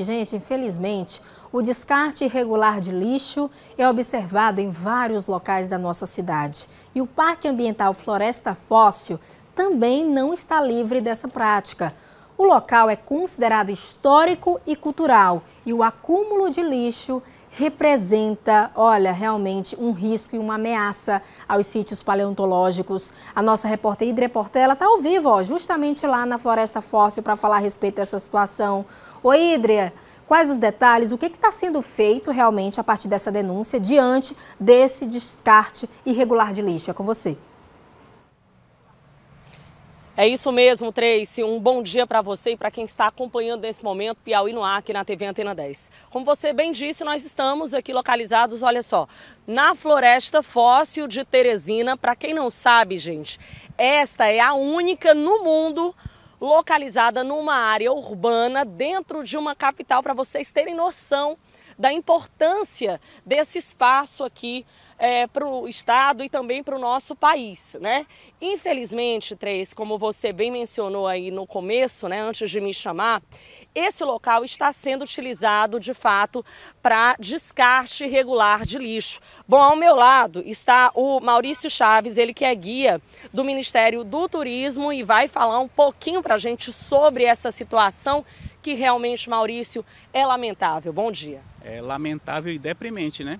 Gente, infelizmente, o descarte irregular de lixo é observado em vários locais da nossa cidade. E o Parque Ambiental Floresta Fóssil também não está livre dessa prática. O local é considerado histórico e cultural e o acúmulo de lixo representa, olha, realmente um risco e uma ameaça aos sítios paleontológicos. A nossa repórter Idre Portela está ao vivo, ó, justamente lá na Floresta Fóssil para falar a respeito dessa situação. Oi, Idre, quais os detalhes, o que está sendo feito realmente a partir dessa denúncia diante desse descarte irregular de lixo? É com você. É isso mesmo, Tracy. Um bom dia para você e para quem está acompanhando nesse momento Piauí no ar aqui na TV Antena 10. Como você bem disse, nós estamos aqui localizados, olha só, na Floresta Fóssil de Teresina. Para quem não sabe, gente, esta é a única no mundo localizada numa área urbana dentro de uma capital, para vocês terem noção da importância desse espaço aqui é, para o Estado e também para o nosso país. Né? Infelizmente, Três, como você bem mencionou aí no começo, né, antes de me chamar, esse local está sendo utilizado de fato para descarte regular de lixo. Bom, ao meu lado está o Maurício Chaves, ele que é guia do Ministério do Turismo e vai falar um pouquinho para a gente sobre essa situação que realmente, Maurício, é lamentável. Bom dia. É lamentável e deprimente, né?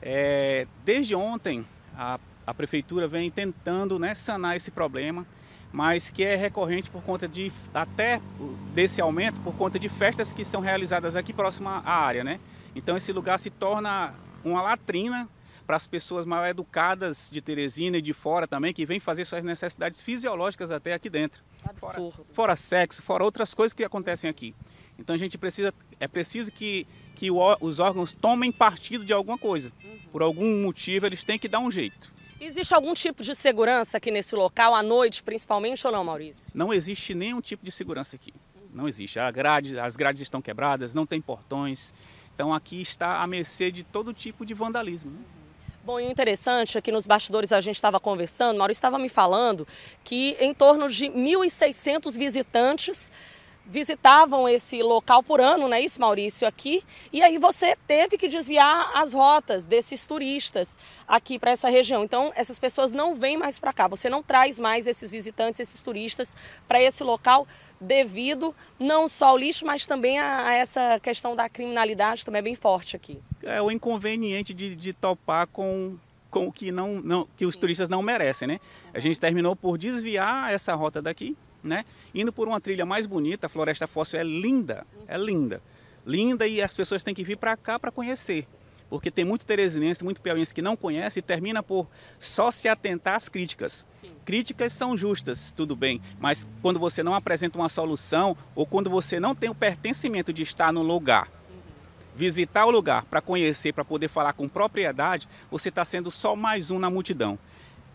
É, desde ontem, a, a prefeitura vem tentando né, sanar esse problema mas que é recorrente por conta de até desse aumento por conta de festas que são realizadas aqui próxima à área, né? Então esse lugar se torna uma latrina para as pessoas mal educadas de Teresina e de fora também, que vêm fazer suas necessidades fisiológicas até aqui dentro. Absurdo. Fora, fora sexo, fora outras coisas que acontecem aqui. Então a gente precisa, é preciso que que o, os órgãos tomem partido de alguma coisa. Uhum. Por algum motivo, eles têm que dar um jeito. Existe algum tipo de segurança aqui nesse local, à noite principalmente, ou não, Maurício? Não existe nenhum tipo de segurança aqui. Não existe. A grade, as grades estão quebradas, não tem portões. Então aqui está à mercê de todo tipo de vandalismo. Né? Bom, e o interessante é que nos bastidores a gente estava conversando, Maurício estava me falando que em torno de 1.600 visitantes visitavam esse local por ano, não é isso, Maurício, aqui? E aí você teve que desviar as rotas desses turistas aqui para essa região. Então, essas pessoas não vêm mais para cá, você não traz mais esses visitantes, esses turistas para esse local devido não só ao lixo, mas também a, a, essa questão da criminalidade também é bem forte aqui. É o inconveniente de, de topar com com o que não, não que os Sim. turistas não merecem, né? Uhum. A gente terminou por desviar essa rota daqui, né? Indo por uma trilha mais bonita, a Floresta Fóssil é linda, é linda. Linda e as pessoas têm que vir para cá para conhecer. Porque tem muito teresinense, muito piauiense que não conhece e termina por só se atentar às críticas. Sim. Críticas são justas, tudo bem, mas quando você não apresenta uma solução ou quando você não tem o pertencimento de estar no lugar, visitar o lugar para conhecer, para poder falar com propriedade, você está sendo só mais um na multidão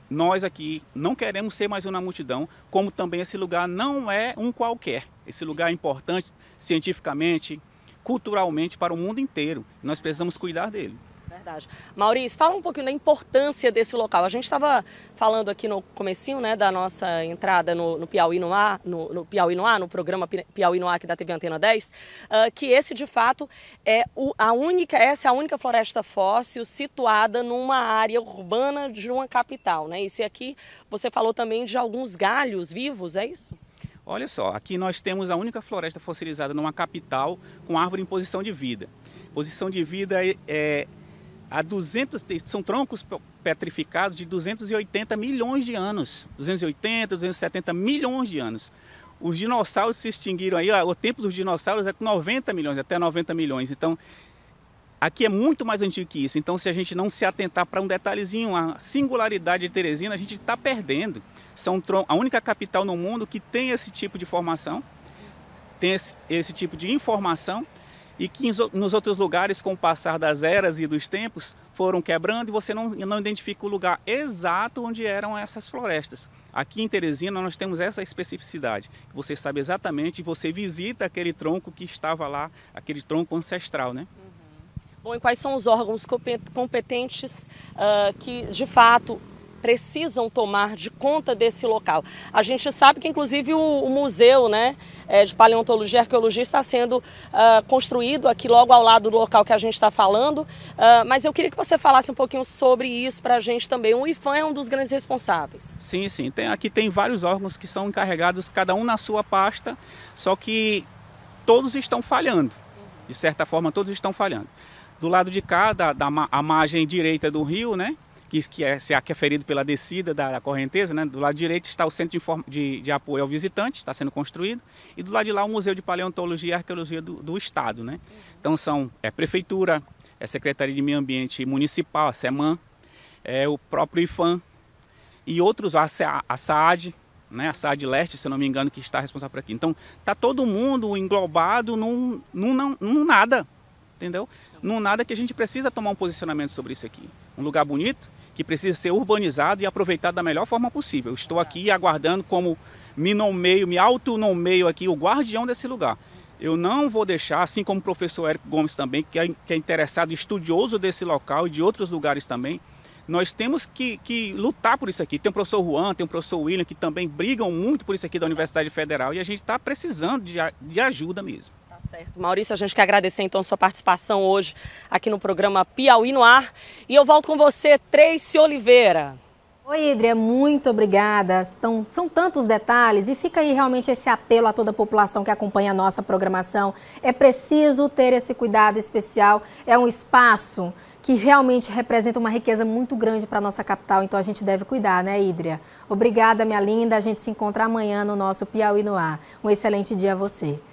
nós aqui não queremos ser mais uma multidão, como também esse lugar não é um qualquer. Esse lugar é importante cientificamente, culturalmente para o mundo inteiro. Nós precisamos cuidar dele verdade. Maurício, fala um pouquinho da importância desse local. A gente estava falando aqui no comecinho né, da nossa entrada no, no Piauí no Ar, no, no, Piauí no Ar, no programa Piauí no Ar aqui da TV Antena 10, uh, ah, que esse de fato é o, a única, essa é a única floresta fóssil situada numa área urbana de uma capital. Né? Isso é e aqui você falou também de alguns galhos vivos, é isso? Olha só, aqui nós temos a única floresta fossilizada numa capital com árvore em posição de vida. Posição de vida é, é a 200 são troncos petrificados de 280 milhões de anos, 280, 270 milhões de anos. Os dinossauros se extinguiram aí, o tempo dos dinossauros é 90 milhões, até 90 milhões. Então, aqui é muito mais antigo que isso. Então, se a gente não se atentar para um detalhezinho, a singularidade de Teresina, a gente está perdendo. São a única capital no mundo que tem esse tipo de formação, tem esse, esse tipo de informação e que nos outros lugares, com o passar das eras e dos tempos, foram quebrando e você não, não identifica o lugar exato onde eram essas florestas. Aqui em Teresina nós temos essa especificidade. Você sabe exatamente, você visita aquele tronco que estava lá, aquele tronco ancestral, né? Uhum. Bom, e quais são os órgãos competentes uh, que, de fato, precisam tomar de conta desse local. A gente sabe que, inclusive, o, o museu né, é, de paleontologia e arqueologia está sendo uh, construído aqui logo ao lado do local que a gente está falando, uh, mas eu queria que você falasse um pouquinho sobre isso para a gente também. O IFAM é um dos grandes responsáveis. Sim, sim. Tem, aqui tem vários órgãos que são encarregados, cada um na sua pasta, só que todos estão falhando. De certa forma, todos estão falhando. Do lado de cá, da, da a margem direita do rio, né, que, que é, que é ferido pela descida da, da, correnteza, né? do lado direito está o Centro de, de, de, Apoio ao Visitante, está sendo construído, e do lado de lá o Museu de Paleontologia e Arqueologia do, do Estado. Né? Então são é Prefeitura, é Secretaria de Meio Ambiente Municipal, a SEMAN, é o próprio IFAM e outros, a, a SAAD, né, a Saad Leste, se eu não me engano, que está responsável por aqui. Então, tá todo mundo englobado num, num, num, num nada, entendeu? Num nada que a gente precisa tomar um posicionamento sobre isso aqui. Um lugar bonito, que precisa ser urbanizado e aproveitado da melhor forma possível. Estou aqui aguardando como me nomeio, me autonomeio aqui o guardião desse lugar. Eu não vou deixar, assim como o professor Érico Gomes também, que é, que é interessado, estudioso desse local e de outros lugares também, nós temos que, que, lutar por isso aqui. Tem o professor Juan, tem o professor William, que também brigam muito por isso aqui da Universidade Federal e a gente está precisando de, de ajuda mesmo certo. Maurício, a gente quer agradecer então sua participação hoje aqui no programa Piauí no Ar. E eu volto com você, Trace Oliveira. Oi, Idria, é muito obrigada. Então, são tantos detalhes e fica aí realmente esse apelo a toda a população que acompanha a nossa programação. É preciso ter esse cuidado especial. É um espaço que realmente representa uma riqueza muito grande para a nossa capital, então a gente deve cuidar, né, Idria? Obrigada, minha linda. A gente se encontra amanhã no nosso Piauí no Ar. Um excelente dia a você.